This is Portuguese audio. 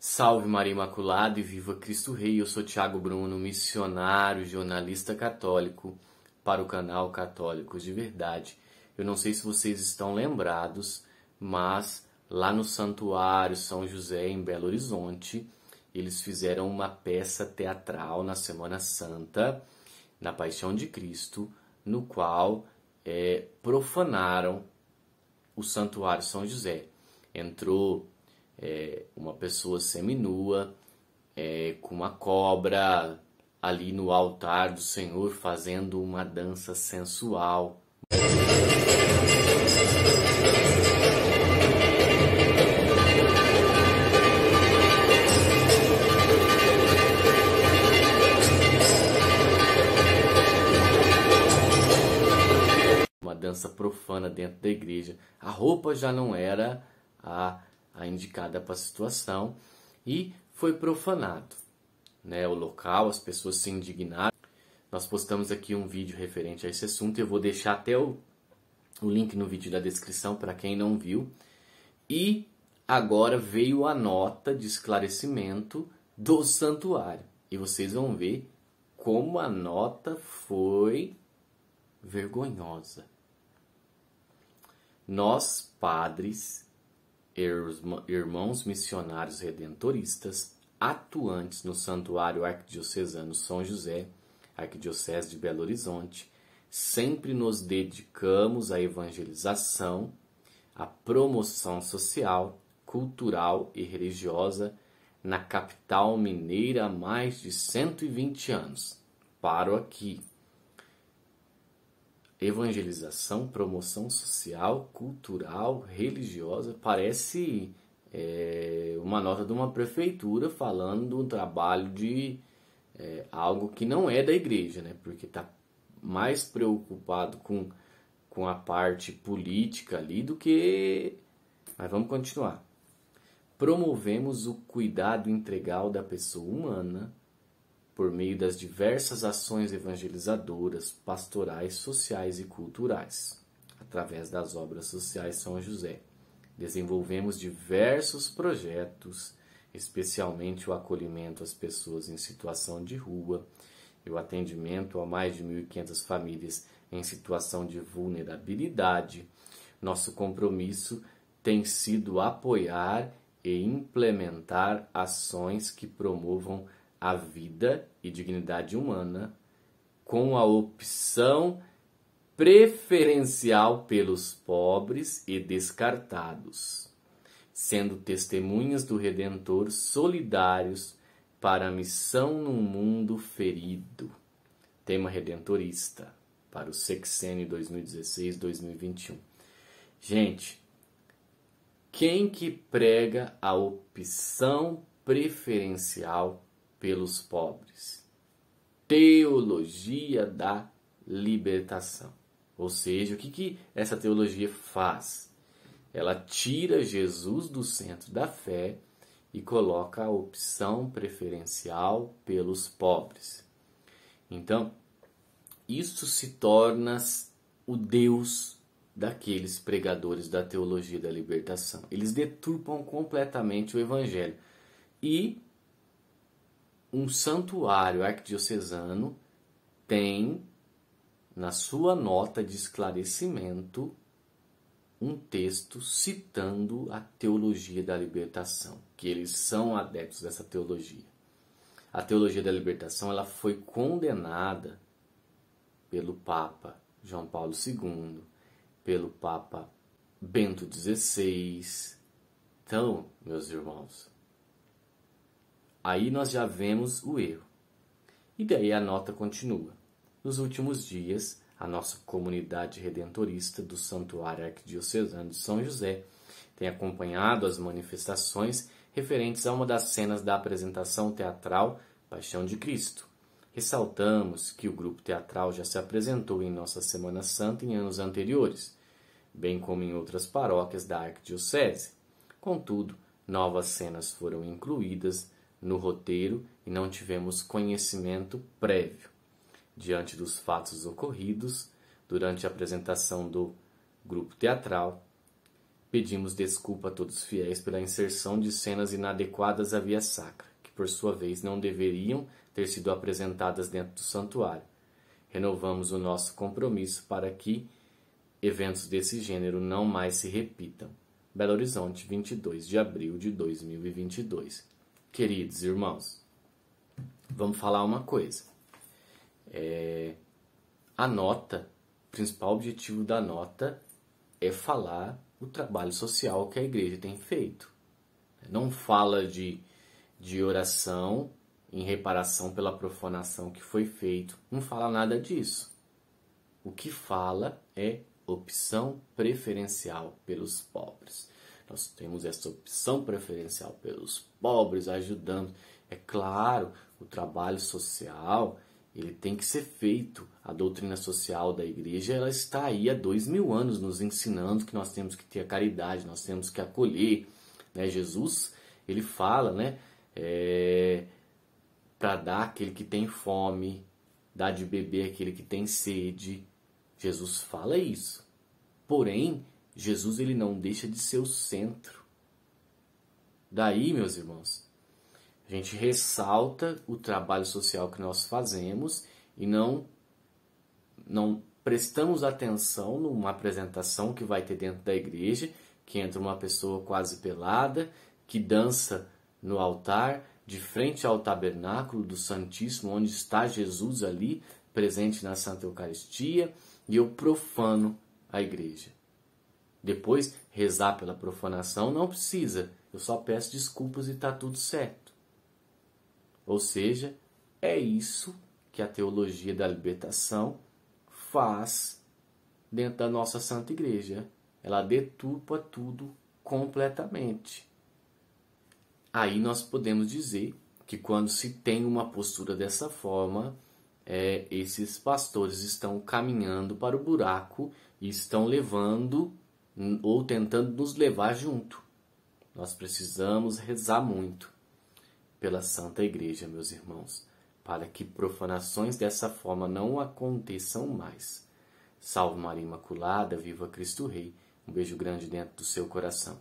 Salve Maria Imaculada e viva Cristo Rei. Eu sou Tiago Bruno, missionário, jornalista católico para o canal Católicos de Verdade. Eu não sei se vocês estão lembrados, mas lá no Santuário São José em Belo Horizonte, eles fizeram uma peça teatral na Semana Santa, na Paixão de Cristo, no qual é, profanaram o Santuário São José. Entrou é, uma pessoa seminua, é, com uma cobra ali no altar do Senhor fazendo uma dança sensual. Uma dança profana dentro da igreja. A roupa já não era a a indicada para a situação, e foi profanado. Né, o local, as pessoas se indignaram. Nós postamos aqui um vídeo referente a esse assunto, eu vou deixar até o, o link no vídeo da descrição para quem não viu. E agora veio a nota de esclarecimento do santuário. E vocês vão ver como a nota foi vergonhosa. Nós, padres, irmãos missionários redentoristas atuantes no Santuário Arquidiocesano São José, Arquidiocese de Belo Horizonte, sempre nos dedicamos à evangelização, à promoção social, cultural e religiosa na capital mineira há mais de 120 anos. Paro aqui evangelização, promoção social, cultural, religiosa, parece é, uma nota de uma prefeitura falando um trabalho de é, algo que não é da igreja, né? Porque está mais preocupado com, com a parte política ali do que. Mas vamos continuar. Promovemos o cuidado integral da pessoa humana por meio das diversas ações evangelizadoras, pastorais, sociais e culturais. Através das obras sociais São José, desenvolvemos diversos projetos, especialmente o acolhimento às pessoas em situação de rua e o atendimento a mais de 1.500 famílias em situação de vulnerabilidade. Nosso compromisso tem sido apoiar e implementar ações que promovam a vida e dignidade humana com a opção preferencial pelos pobres e descartados, sendo testemunhas do Redentor solidários para a missão num mundo ferido. Tema redentorista para o sexênio 2016-2021. Gente, quem que prega a opção preferencial pelos pobres. Teologia da libertação. Ou seja, o que, que essa teologia faz? Ela tira Jesus do centro da fé e coloca a opção preferencial pelos pobres. Então, isso se torna o Deus daqueles pregadores da teologia da libertação. Eles deturpam completamente o evangelho. E um santuário arquidiocesano tem na sua nota de esclarecimento um texto citando a teologia da libertação, que eles são adeptos dessa teologia. A teologia da libertação ela foi condenada pelo Papa João Paulo II, pelo Papa Bento XVI. Então, meus irmãos, Aí nós já vemos o erro. E daí a nota continua. Nos últimos dias, a nossa comunidade redentorista do Santuário Arquidiocesano de São José tem acompanhado as manifestações referentes a uma das cenas da apresentação teatral Paixão de Cristo. Ressaltamos que o grupo teatral já se apresentou em nossa Semana Santa em anos anteriores, bem como em outras paróquias da Arquidiocese. Contudo, novas cenas foram incluídas no roteiro e não tivemos conhecimento prévio. Diante dos fatos ocorridos durante a apresentação do grupo teatral, pedimos desculpa a todos fiéis pela inserção de cenas inadequadas à via sacra, que por sua vez não deveriam ter sido apresentadas dentro do santuário. Renovamos o nosso compromisso para que eventos desse gênero não mais se repitam. Belo Horizonte, 22 de abril de 2022 queridos irmãos, vamos falar uma coisa. É, a nota, o principal objetivo da nota é falar o trabalho social que a igreja tem feito. Não fala de, de oração em reparação pela profanação que foi feito, não fala nada disso. O que fala é opção preferencial pelos pobres. Nós temos essa opção preferencial pelos pobres, ajudando. É claro, o trabalho social ele tem que ser feito. A doutrina social da igreja ela está aí há dois mil anos nos ensinando que nós temos que ter a caridade, nós temos que acolher. Né? Jesus ele fala, né, é, para dar aquele que tem fome, dar de beber aquele que tem sede. Jesus fala isso. Porém, Jesus ele não deixa de ser o centro. Daí, meus irmãos, a gente ressalta o trabalho social que nós fazemos e não não prestamos atenção numa apresentação que vai ter dentro da igreja, que entra uma pessoa quase pelada, que dança no altar, de frente ao tabernáculo do Santíssimo, onde está Jesus ali, presente na Santa Eucaristia, e eu profano a igreja. Depois, rezar pela profanação não precisa. Eu só peço desculpas e está tudo certo. Ou seja, é isso que a teologia da libertação faz dentro da nossa Santa Igreja. Ela deturpa tudo completamente. Aí nós podemos dizer que quando se tem uma postura dessa forma, é, esses pastores estão caminhando para o buraco e estão levando ou tentando nos levar junto. Nós precisamos rezar muito pela Santa Igreja, meus irmãos, para que profanações dessa forma não aconteçam mais. Salve Maria Imaculada, viva Cristo Rei. Um beijo grande dentro do seu coração.